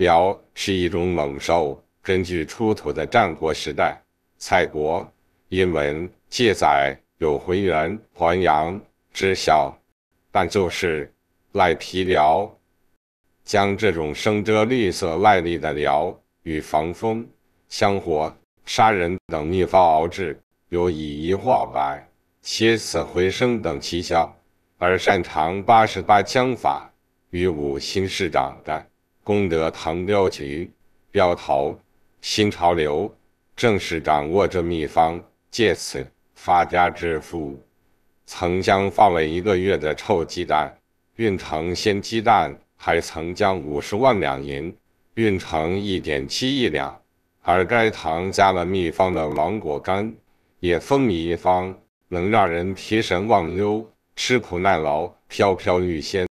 辽是一种猛兽。根据出土的战国时代蔡国因文记载，有浑圆、环阳、知晓，但就是赖皮疗，将这种生着绿色外衣的疗与防风、香火、杀人等秘方熬制，有以夷化白、起死回生等奇效，而擅长八十八枪法与五星市长的。功德堂镖局镖头新潮流正是掌握着秘方，借此发家致富。曾将放了一个月的臭鸡蛋运成鲜鸡蛋，还曾将五十万两银运成一点七亿两。而该堂加了秘方的芒果干也风靡一方，能让人提神忘忧、吃苦耐劳、飘飘欲仙。